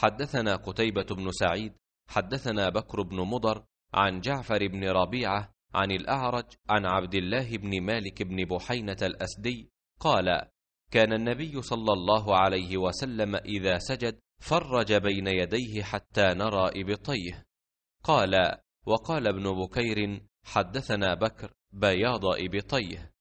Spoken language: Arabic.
حدثنا قتيبة بن سعيد حدثنا بكر بن مضر عن جعفر بن ربيعة عن الأعرج عن عبد الله بن مالك بن بحينة الأسدي قال كان النبي صلى الله عليه وسلم إذا سجد فرج بين يديه حتى نرى إبطيه قال وقال ابن بكير حدثنا بكر بياض إبطيه